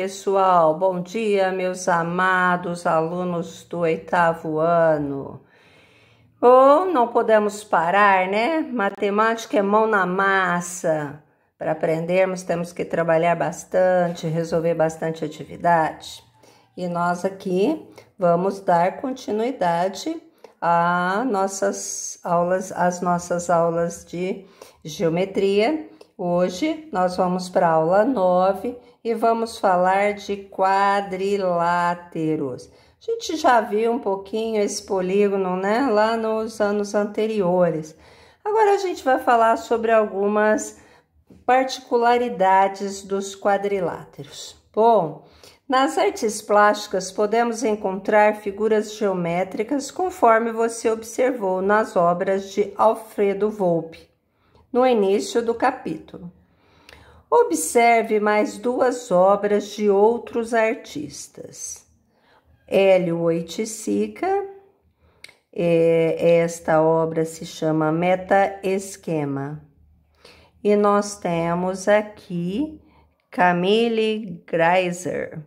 pessoal! Bom dia, meus amados alunos do oitavo ano. Ou oh, não podemos parar, né? Matemática é mão na massa. Para aprendermos, temos que trabalhar bastante, resolver bastante atividade. E nós aqui vamos dar continuidade a nossas aulas, nossas aulas de geometria Hoje nós vamos para a aula 9 e vamos falar de quadriláteros. A gente já viu um pouquinho esse polígono, né, lá nos anos anteriores. Agora a gente vai falar sobre algumas particularidades dos quadriláteros. Bom, nas artes plásticas podemos encontrar figuras geométricas conforme você observou nas obras de Alfredo Volpe no início do capítulo. Observe mais duas obras de outros artistas. Hélio Oiticica, é, esta obra se chama Meta Esquema. E nós temos aqui Camille Greiser,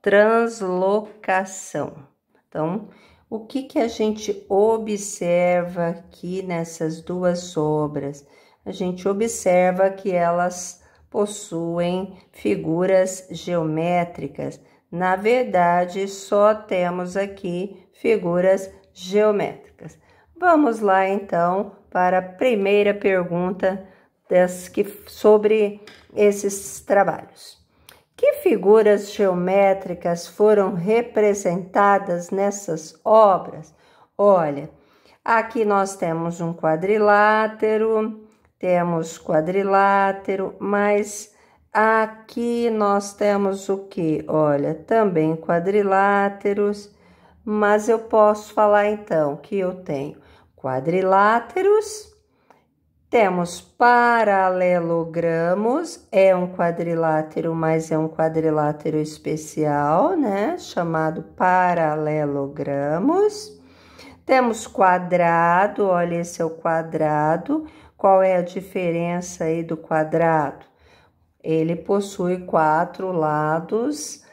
Translocação. Então, o que, que a gente observa aqui nessas duas obras? a gente observa que elas possuem figuras geométricas. Na verdade, só temos aqui figuras geométricas. Vamos lá então para a primeira pergunta das que, sobre esses trabalhos. Que figuras geométricas foram representadas nessas obras? Olha, aqui nós temos um quadrilátero, temos quadrilátero, mas aqui nós temos o que? Olha, também quadriláteros, mas eu posso falar então que eu tenho quadriláteros, temos paralelogramos, é um quadrilátero, mas é um quadrilátero especial, né? Chamado paralelogramos. Temos quadrado, olha, esse é o quadrado. Qual é a diferença aí do quadrado? Ele possui quatro lados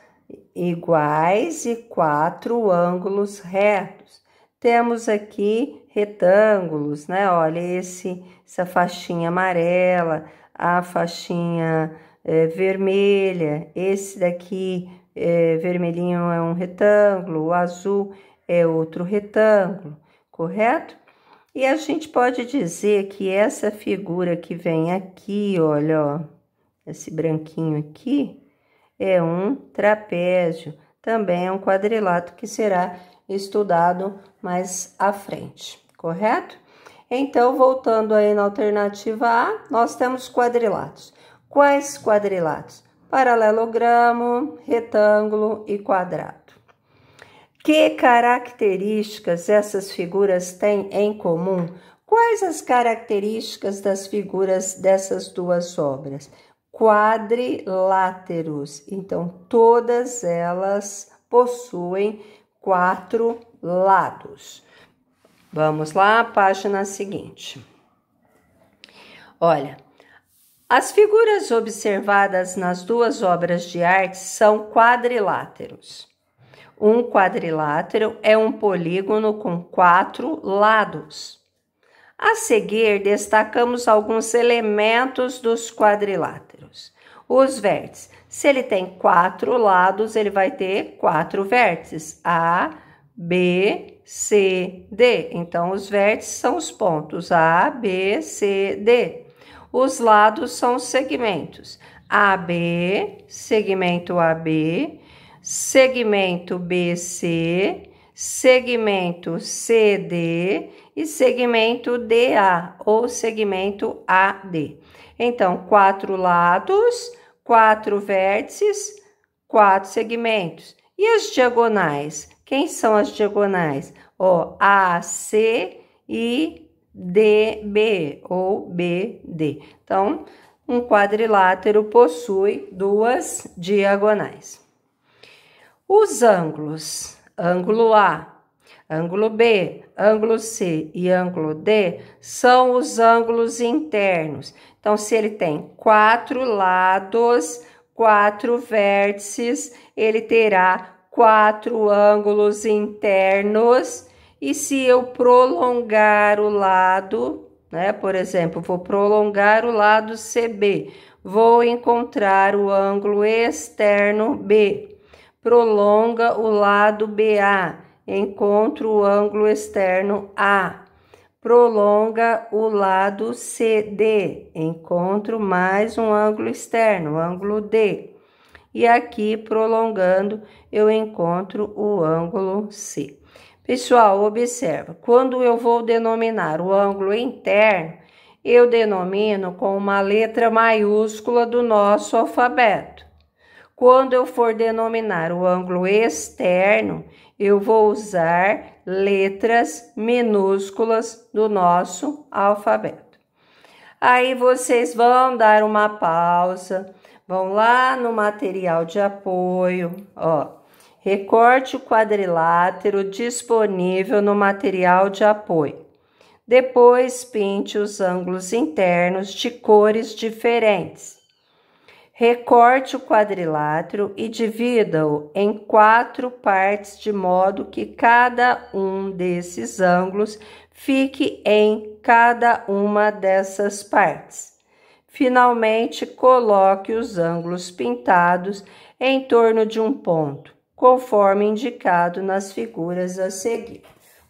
iguais e quatro ângulos retos. Temos aqui retângulos, né? Olha esse, essa faixinha amarela, a faixinha é, vermelha, esse daqui é, vermelhinho é um retângulo, o azul é outro retângulo, correto? E a gente pode dizer que essa figura que vem aqui, olha, ó, esse branquinho aqui, é um trapézio, também é um quadrilátero que será estudado mais à frente, correto? Então, voltando aí na alternativa A, nós temos quadriláteros. Quais quadriláteros? Paralelogramo, retângulo e quadrado. Que características essas figuras têm em comum? Quais as características das figuras dessas duas obras? Quadriláteros. Então, todas elas possuem quatro lados. Vamos lá, página seguinte. Olha, as figuras observadas nas duas obras de arte são quadriláteros. Um quadrilátero é um polígono com quatro lados. A seguir, destacamos alguns elementos dos quadriláteros. Os vértices. Se ele tem quatro lados, ele vai ter quatro vértices: A, B, C, D. Então, os vértices são os pontos A, B, C, D. Os lados são os segmentos: AB, segmento AB, segmento BC, segmento CD e segmento DA ou segmento AD. Então, quatro lados, quatro vértices, quatro segmentos. E as diagonais? Quem são as diagonais? Ó, AC e DB ou BD. Então, um quadrilátero possui duas diagonais. Os ângulos, ângulo A, ângulo B, ângulo C e ângulo D são os ângulos internos. Então, se ele tem quatro lados, quatro vértices, ele terá quatro ângulos internos. E se eu prolongar o lado, né? Por exemplo, vou prolongar o lado CB, vou encontrar o ângulo externo B prolonga o lado BA, encontra o ângulo externo A. Prolonga o lado CD, encontro mais um ângulo externo, ângulo D. E aqui, prolongando, eu encontro o ângulo C. Pessoal, observa, quando eu vou denominar o ângulo interno, eu denomino com uma letra maiúscula do nosso alfabeto. Quando eu for denominar o ângulo externo, eu vou usar letras minúsculas do nosso alfabeto. Aí vocês vão dar uma pausa, vão lá no material de apoio, ó. Recorte o quadrilátero disponível no material de apoio. Depois pinte os ângulos internos de cores diferentes. Recorte o quadrilátero e divida-o em quatro partes, de modo que cada um desses ângulos fique em cada uma dessas partes. Finalmente, coloque os ângulos pintados em torno de um ponto, conforme indicado nas figuras a seguir.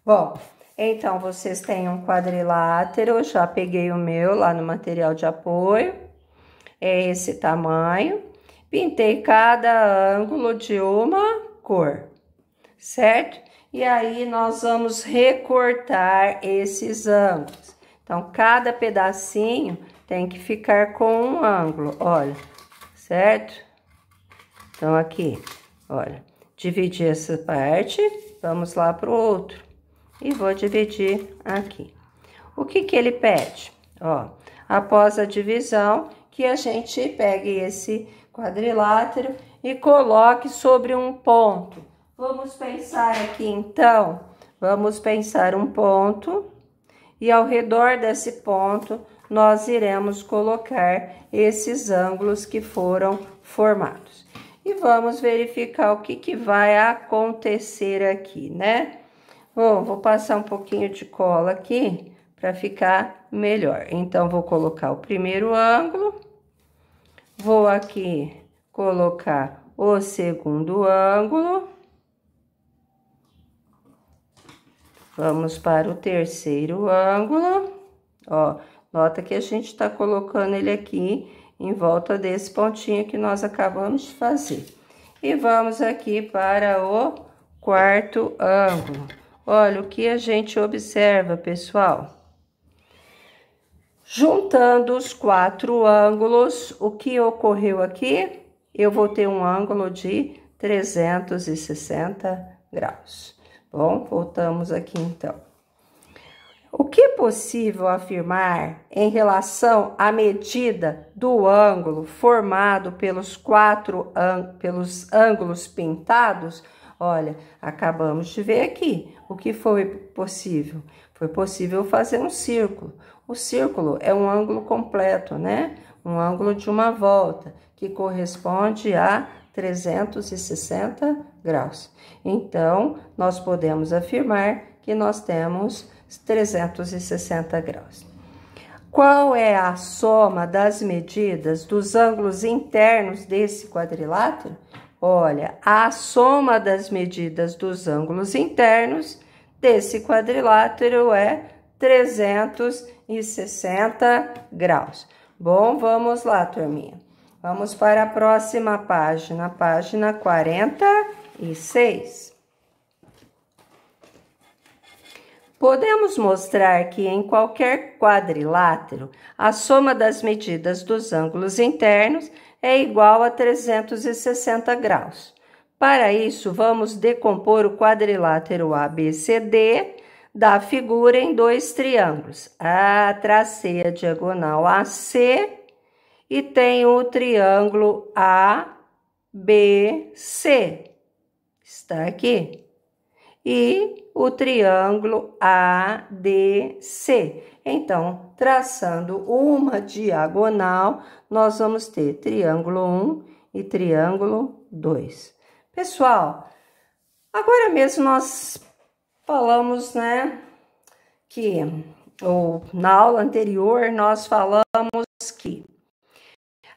Bom, então vocês têm um quadrilátero, já peguei o meu lá no material de apoio é esse tamanho. Pintei cada ângulo de uma cor, certo? E aí, nós vamos recortar esses ângulos. Então, cada pedacinho tem que ficar com um ângulo, olha, certo? Então, aqui, olha, dividi essa parte, vamos lá para o outro. E vou dividir aqui. O que que ele pede? Ó, após a divisão, que a gente pegue esse quadrilátero e coloque sobre um ponto. Vamos pensar aqui então, vamos pensar um ponto e ao redor desse ponto nós iremos colocar esses ângulos que foram formados. E vamos verificar o que, que vai acontecer aqui, né? Bom, vou passar um pouquinho de cola aqui para ficar melhor. Então, vou colocar o primeiro ângulo Vou aqui colocar o segundo ângulo. Vamos para o terceiro ângulo. Ó, nota que a gente está colocando ele aqui em volta desse pontinho que nós acabamos de fazer. E vamos aqui para o quarto ângulo. Olha o que a gente observa, pessoal. Juntando os quatro ângulos, o que ocorreu aqui? Eu vou ter um ângulo de 360 graus. Bom, voltamos aqui então. O que é possível afirmar em relação à medida do ângulo formado pelos quatro pelos ângulos pintados? Olha, acabamos de ver aqui o que foi possível. Foi possível fazer um círculo. O círculo é um ângulo completo, né? Um ângulo de uma volta, que corresponde a 360 graus. Então, nós podemos afirmar que nós temos 360 graus. Qual é a soma das medidas dos ângulos internos desse quadrilátero? Olha, a soma das medidas dos ângulos internos desse quadrilátero é 360 graus. Bom, vamos lá, turminha. Vamos para a próxima página, página 46. Podemos mostrar que em qualquer quadrilátero, a soma das medidas dos ângulos internos é igual a 360 graus. Para isso, vamos decompor o quadrilátero ABCD da figura em dois triângulos. A tracei a diagonal AC e tenho o triângulo ABC. Está aqui. E o triângulo ADC. Então, traçando uma diagonal, nós vamos ter triângulo 1 e triângulo 2. Pessoal, agora mesmo nós falamos, né, que ou, na aula anterior nós falamos que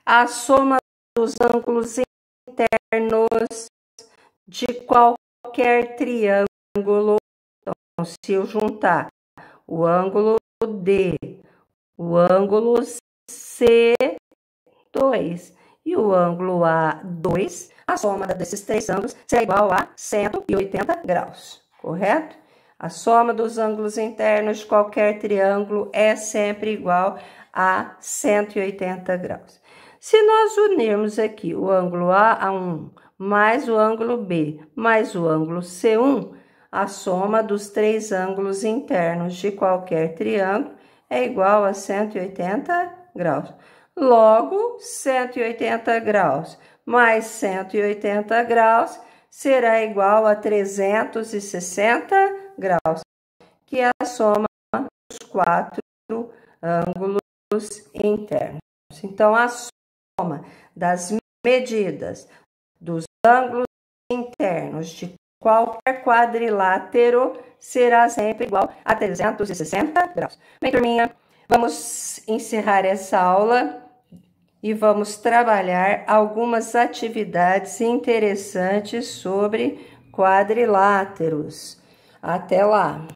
a soma dos ângulos internos de qualquer triângulo, então, se eu juntar o ângulo D, o ângulo C2 e o ângulo A2, a soma desses três ângulos será igual a 180 graus correto? A soma dos ângulos internos de qualquer triângulo é sempre igual a 180 graus. Se nós unirmos aqui o ângulo A a 1 mais o ângulo B mais o ângulo C1, a soma dos três ângulos internos de qualquer triângulo é igual a 180 graus. Logo, 180 graus mais 180 graus será igual a 360 graus, que é a soma dos quatro ângulos internos. Então, a soma das medidas dos ângulos internos de qualquer quadrilátero será sempre igual a 360 graus. Bem, turminha, vamos encerrar essa aula e vamos trabalhar algumas atividades interessantes sobre quadriláteros. Até lá!